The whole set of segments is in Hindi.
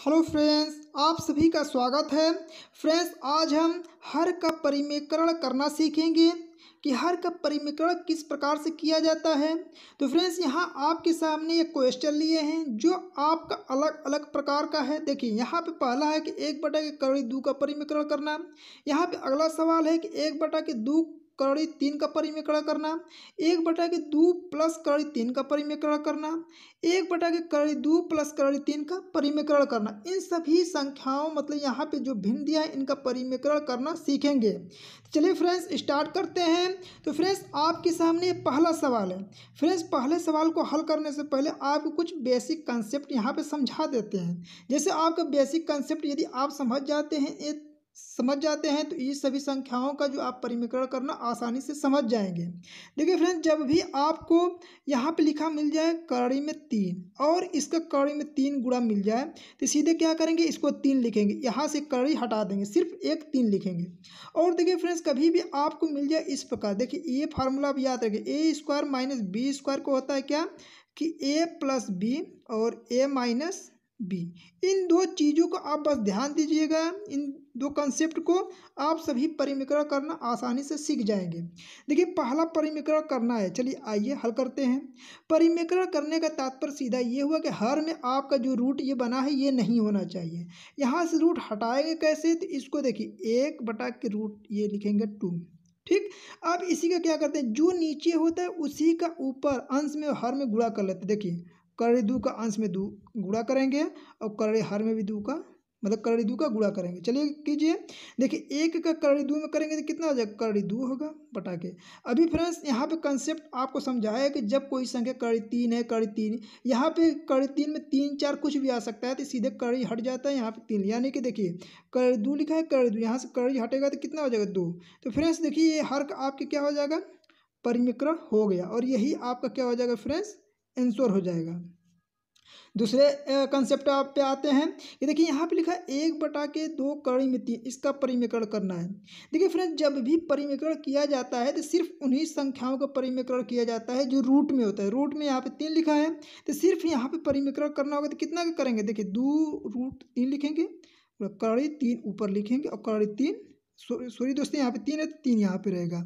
हेलो फ्रेंड्स आप सभी का स्वागत है फ्रेंड्स आज हम हर का परिमिकरण करना सीखेंगे कि हर का परिमिकरण किस प्रकार से किया जाता है तो फ्रेंड्स यहाँ आपके सामने एक क्वेश्चन लिए हैं जो आपका अलग अलग प्रकार का है देखिए यहाँ पे पहला है कि एक बटा के कड़ी दो का परिमिकरण करना यहाँ पे अगला सवाल है कि एक बटा के दो करड़ी तीन का परिमेकरण करना एक बटा के दो प्लस कड़ी तीन का परिमेकरण करना एक बटा के करड़ी दो प्लस करड़ी तीन का परिमेकरण करना इन सभी संख्याओं मतलब यहाँ पे जो भिन्न दिया है इनका परिमेकरण करना सीखेंगे तो चलिए फ्रेंड्स स्टार्ट करते हैं तो फ्रेंड्स आपके सामने पहला सवाल है फ्रेंड्स पहले सवाल को हल करने से पहले आपको कुछ बेसिक कंसेप्ट यहाँ पर समझा देते हैं जैसे आपका बेसिक कंसेप्ट यदि आप समझ जाते हैं समझ जाते हैं तो ये सभी संख्याओं का जो आप परिमिकरण करना आसानी से समझ जाएंगे देखिए फ्रेंड्स जब भी आपको यहाँ पे लिखा मिल जाए कड़ी में तीन और इसका कड़ी में तीन गुड़ा मिल जाए तो सीधे क्या करेंगे इसको तीन लिखेंगे यहाँ से कड़ी हटा देंगे सिर्फ एक तीन लिखेंगे और देखिए फ्रेंड्स कभी भी आपको मिल जाए इस प्रकार देखिए ये फार्मूला आप याद रखें A square minus B square को होता है क्या कि ए प्लस बी और ए माइनस बी इन दो चीज़ों को आप बस ध्यान दीजिएगा इन दो कंसेप्ट को आप सभी परिमिकरण करना आसानी से सीख जाएंगे देखिए पहला परिमिकरण करना है चलिए आइए हल करते हैं परिमिकरण करने का तात्पर्य सीधा ये हुआ कि हर में आपका जो रूट ये बना है ये नहीं होना चाहिए यहाँ से रूट हटाएंगे कैसे तो इसको देखिए एक बटा के रूट ये लिखेंगे टू ठीक अब इसी का क्या करते हैं जो नीचे होता है उसी का ऊपर अंश में हर में गुड़ा कर लेते देखिए करड़ी दू का अंश में दू गुड़ा करेंगे और करड़ी हर में भी दू का मतलब करड़ी दू का गुड़ा करेंगे चलिए कीजिए देखिए एक का करड़ी दू में करेंगे तो कितना हो जाएगा करड़ी दू होगा बटा के अभी फ्रेंड्स यहाँ पे कंसेप्ट आपको समझाया कि जब कोई संख्या करड़ी तीन है करड़ी तीन यहाँ पे करड़ी तीन में तीन चार कुछ भी आ सकता है तो सीधे करड़ी हट जाता है यहाँ पर तीन यानी कि देखिए करड़ी दू लिखा है करड़ी दू यहाँ से करड़ी हटेगा तो कितना हो जाएगा दो तो फ्रेंड्स देखिए ये हर आपके क्या हो जाएगा परिमिक्रम हो गया और यही आपका क्या हो जाएगा फ्रेंड्स एंसोर हो जाएगा दूसरे कंसेप्ट आप पे आते हैं ये देखिए यहाँ पे लिखा है एक बटा के दो तीन इसका परिमीकरण करना है देखिए फ्रेंड्स जब भी परिमिकरण किया जाता है तो सिर्फ उन्हीं संख्याओं का परिमीकरण किया जाता है जो रूट में होता है रूट में यहाँ पे तीन लिखा है तो सिर्फ यहाँ पे परिमिकरण करना होगा तो कितना करेंगे देखिए दो रूट तीन लिखेंगे कड़ी तीन ऊपर लिखेंगे और कड़ी तीन सॉरी दोस्तों यहाँ पे तीन है तो तीन यहाँ पे रहेगा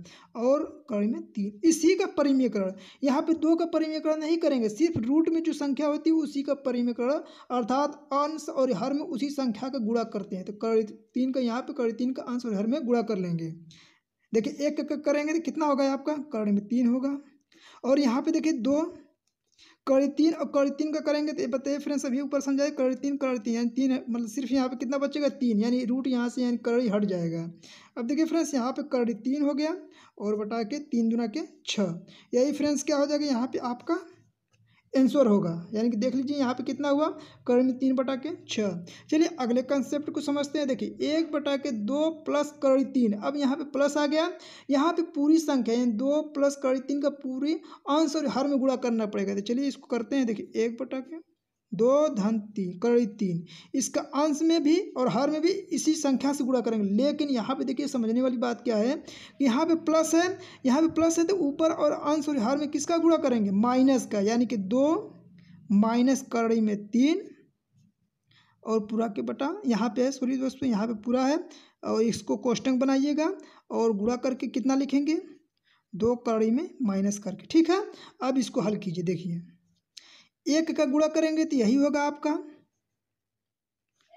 और कर्ण में तीन इसी का परिमीकरण यहाँ पे दो का परिमीकरण नहीं करेंगे सिर्फ रूट में जो संख्या होती है उसी का परिमीकरण अर्थात अंश और हर में उसी संख्या का गुणा करते हैं तो कर तीन का यहाँ पे कर्ण तीन का अंश और हर में गुणा कर लेंगे देखिए एक करेंगे तो कितना होगा आपका कर्ण में तीन होगा और यहाँ पे देखिए दो करतीन और करतीन का करेंगे तो बताइए फ्रेंड्स अभी ऊपर समझाए करतीन करतीन यानी तीन मतलब सिर्फ यहाँ पे कितना बचेगा तीन यानी रूट यहाँ से यानी कड़ी हट जाएगा अब देखिए फ्रेंड्स यहाँ पे कड़ी तीन हो गया और बटा के तीन दुना के छः यही फ्रेंड्स क्या हो जाएगा यहाँ पे आपका एंसर होगा यानी कि देख लीजिए यहाँ पे कितना हुआ कर्ण तीन बटा के छः चलिए अगले कंसेप्ट को समझते हैं देखिए एक बटा के दो प्लस कर्ण तीन अब यहाँ पे प्लस आ गया यहाँ पे पूरी संख्या यानी दो प्लस कर्ण तीन का पूरी आंसर हर में गुणा करना पड़ेगा तो चलिए इसको करते हैं देखिए एक बटा के दो धन तीन कड़ी तीन इसका अंश में भी और हर में भी इसी संख्या से गुणा करेंगे लेकिन यहाँ पे देखिए समझने वाली बात क्या है कि यहाँ पे प्लस है यहाँ पे प्लस है तो ऊपर और अंश और हर में किसका गुणा करेंगे माइनस का यानी कि दो माइनस कड़ी में तीन और पूरा के बटा यहाँ पे है सॉरी दोस्तों यहाँ पे पूरा है और इसको कोष्टंग बनाइएगा और गुणा करके कितना लिखेंगे दो कड़ी में माइनस करके ठीक है अब इसको हल कीजिए देखिए एक का गुणा करेंगे तो यही होगा आपका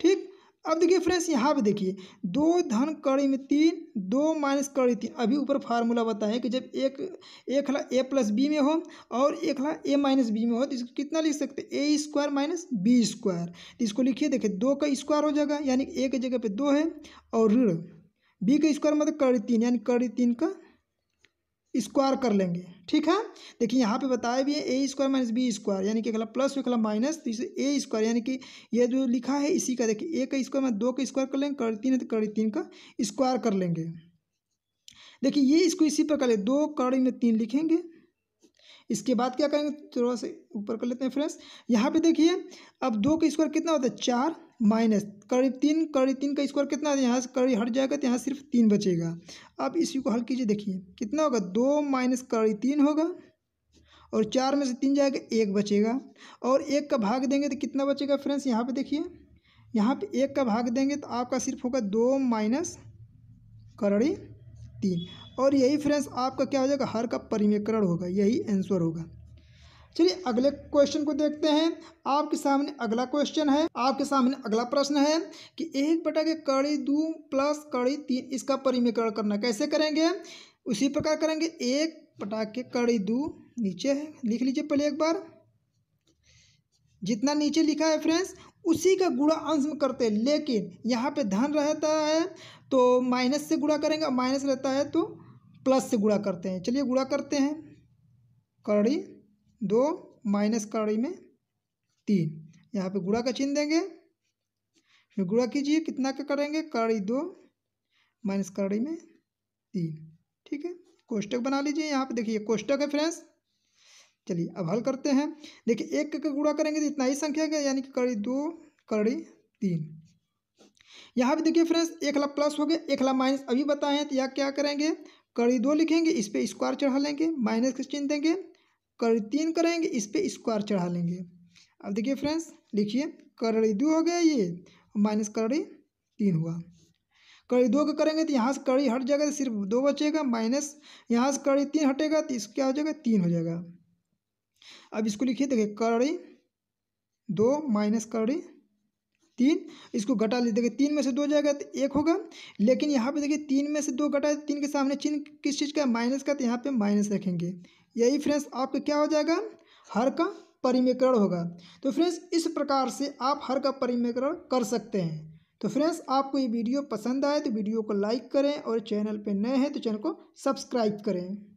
ठीक अब देखिए फ्रेंड्स यहाँ पे देखिए दो धन कड़ी में तीन दो माइनस कड़ी तीन अभी ऊपर फार्मूला बताएं कि जब एक एक हला ए प्लस बी में हो और एक हला ए माइनस बी में हो तो इसको कितना लिख सकते A square minus B square तो इसको लिखिए देखिए दो का स्क्वायर हो जाएगा यानी ए जगह पे दो है और ऋण बी का स्क्वायर मतलब कड़ी तीन यानी कड़ी तीन का स्क्वायर कर लेंगे ठीक है देखिए यहाँ पे बताया भी है A square minus B square यानी कि अगला प्लस अगला माइनस तो इसे ए स्क्वायर यानी कि ये जो लिखा है इसी का देखिए ए का स्क्वायर में दो का स्क्वायर कर लेंगे कर तीन है तो कड़ी तीन का स्क्वायर कर लेंगे देखिए ये इसको इसी प्रकार दो कड़ी में तीन लिखेंगे इसके बाद क्या करेंगे थोड़ा सा ऊपर कर लेते हैं फ्रेंड्स यहाँ पे देखिए अब दो का स्क्वायर कितना होता है चार माइनस करीब तीन करीब तीन का स्क्वायर कितना है यहाँ से करीब हट जाएगा तो यहाँ सिर्फ तीन बचेगा अब इसी को हल कीजिए देखिए कितना होगा दो माइनस करीब तीन होगा और चार में से तीन जाएगा एक बचेगा और एक का भाग देंगे तो कितना बचेगा फ्रेंड्स यहाँ पे देखिए यहाँ पे एक का भाग देंगे तो आपका सिर्फ होगा दो माइनस करड़ी तीन और यही फ्रेंड्स आपका क्या हो जाएगा हर का परिमेकरण होगा यही आंसर होगा चलिए अगले क्वेश्चन को देखते हैं आपके सामने अगला क्वेश्चन है आपके सामने अगला प्रश्न है कि एक बटा के कड़ी दो प्लस कड़ी तीन इसका परिमीकरण करना कैसे करेंगे उसी प्रकार करेंगे एक पटाखे कड़ी दो नीचे लिख लीजिए पहले एक बार जितना नीचे लिखा है फ्रेंड्स उसी का गुड़ा अंश में करते हैं लेकिन यहाँ पे धन रहता है तो माइनस से गुड़ा करेंगे माइनस रहता है तो प्लस से गुड़ा करते हैं चलिए गुड़ा करते हैं कड़ी दो माइनस कड़ी में तीन यहाँ पे गुड़ा का चिन्ह देंगे फिर गुड़ा कीजिए कितना का करेंगे कड़ी दो माइनस कड़ी में तीन ठीक है कोष्टक बना लीजिए यहाँ पे देखिए कोष्टक है फ्रेंड्स चलिए अब हल करते हैं देखिए एक का गुणा करेंगे तो इतना ही संख्या का यानी कि कड़ी दो कड़ी तीन यहाँ भी देखिए फ्रेंड्स एक लाख प्लस हो गया एक लाख माइनस अभी बताए हैं तो यह क्या करेंगे कड़ी दो लिखेंगे इस पर स्क्वायर चढ़ा लेंगे माइनस का चिन्ह देंगे कड़ी तीन करेंगे इस पर स्क्वायर चढ़ा लेंगे अब देखिए फ्रेंड्स लिखिए कड़ी दो हो गया ये माइनस कड़ी तीन हुआ कड़ी दो का करेंगे तो यहाँ से कड़ी हट जाएगा तो सिर्फ दो बचेगा माइनस यहाँ से कड़ी तीन हटेगा तो इसका क्या हो जाएगा तीन हो जाएगा अब इसको लिखिए देखिए करड़ी दो माइनस करड़ी तीन इसको घटा लीजिए देखिए तीन में से दो जाएगा तो एक होगा लेकिन यहाँ पे देखिए तीन में से दो घटा तीन के सामने चिन्ह किस चीज़ का माइनस का तो यहाँ पे माइनस रखेंगे यही फ्रेंड्स आपका क्या हो जाएगा हर का परिमीकरण होगा तो फ्रेंड्स इस प्रकार से आप हर का परिमीकरण कर सकते हैं तो फ्रेंड्स आपको ये वीडियो पसंद आए तो वीडियो को लाइक करें और चैनल पर नए हैं तो चैनल को सब्सक्राइब करें